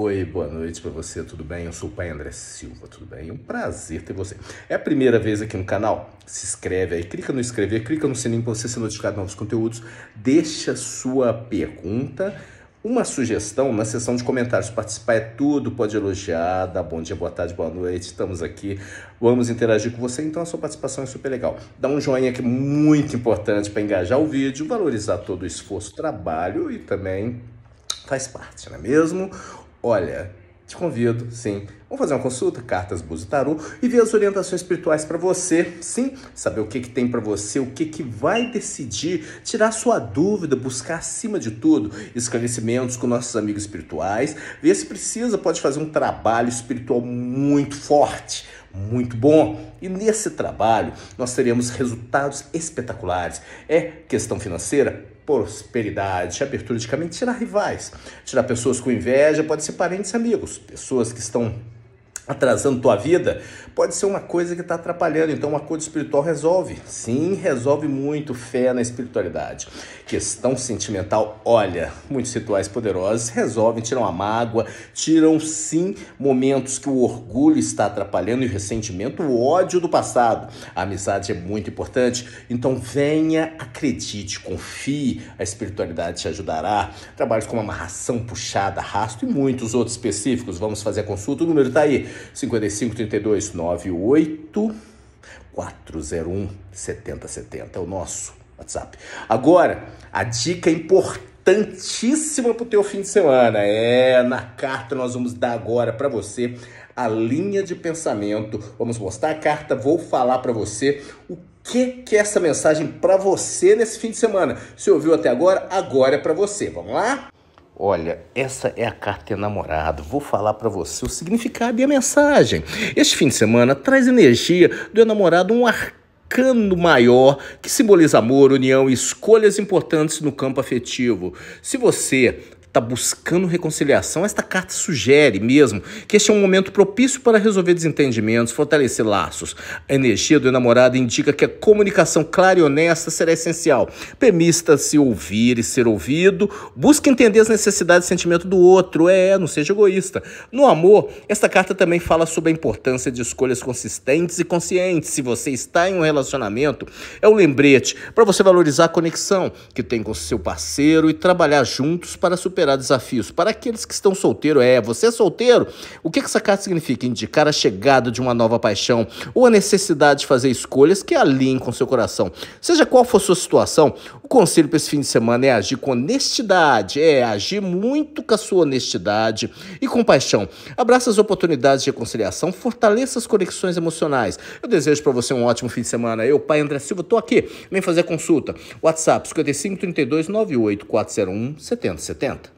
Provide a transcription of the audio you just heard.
Oi, boa noite para você, tudo bem? Eu sou o pai André Silva, tudo bem? Um prazer ter você. É a primeira vez aqui no canal? Se inscreve aí, clica no inscrever, clica no sininho para você ser notificado de novos conteúdos. Deixa sua pergunta, uma sugestão na seção de comentários. Participar é tudo, pode elogiar, dar bom dia, boa tarde, boa noite. Estamos aqui, vamos interagir com você, então a sua participação é super legal. Dá um joinha que é muito importante para engajar o vídeo, valorizar todo o esforço, trabalho e também faz parte, não é mesmo? olha, te convido, sim. Vamos fazer uma consulta, cartas, buzo, tarô e ver as orientações espirituais para você, sim. Saber o que, que tem para você, o que, que vai decidir, tirar sua dúvida, buscar acima de tudo esclarecimentos com nossos amigos espirituais. Ver se precisa, pode fazer um trabalho espiritual muito forte, muito bom. E nesse trabalho nós teremos resultados espetaculares. É questão financeira? prosperidade, abertura de caminho, tirar rivais, tirar pessoas com inveja, pode ser parentes amigos, pessoas que estão atrasando tua vida, pode ser uma coisa que está atrapalhando. Então, uma acordo espiritual resolve. Sim, resolve muito. Fé na espiritualidade. Questão sentimental, olha, muitos rituais poderosos resolvem, tiram a mágoa, tiram sim momentos que o orgulho está atrapalhando e o ressentimento, o ódio do passado. A amizade é muito importante. Então, venha, acredite, confie, a espiritualidade te ajudará. Trabalhos como amarração, puxada, arrasto e muitos outros específicos. Vamos fazer a consulta, o número está aí. 55 32 98 401 7070 é o nosso WhatsApp. Agora, a dica importantíssima para o teu fim de semana é na carta nós vamos dar agora para você a linha de pensamento. Vamos mostrar a carta, vou falar para você o que que é essa mensagem para você nesse fim de semana. Se ouviu até agora, agora é para você. Vamos lá? Olha, essa é a carta enamorado. Vou falar para você o significado e a mensagem. Este fim de semana traz energia do enamorado um arcano maior que simboliza amor, união e escolhas importantes no campo afetivo. Se você está buscando reconciliação, esta carta sugere mesmo que este é um momento propício para resolver desentendimentos, fortalecer laços. A energia do namorado indica que a comunicação clara e honesta será essencial. Permita-se ouvir e ser ouvido, busque entender as necessidades e sentimentos do outro, é, não seja egoísta. No amor, esta carta também fala sobre a importância de escolhas consistentes e conscientes. Se você está em um relacionamento, é um lembrete para você valorizar a conexão que tem com seu parceiro e trabalhar juntos para superar haverá desafios para aqueles que estão solteiros. É, você é solteiro? O que essa carta significa? Indicar a chegada de uma nova paixão ou a necessidade de fazer escolhas que alinhem com seu coração. Seja qual for sua situação, o conselho para esse fim de semana é agir com honestidade, é agir muito com a sua honestidade e compaixão. Abraça as oportunidades de reconciliação, fortaleça as conexões emocionais. Eu desejo para você um ótimo fim de semana. Eu, pai André Silva, estou aqui. Vem fazer consulta. WhatsApp 55 32 401 7070.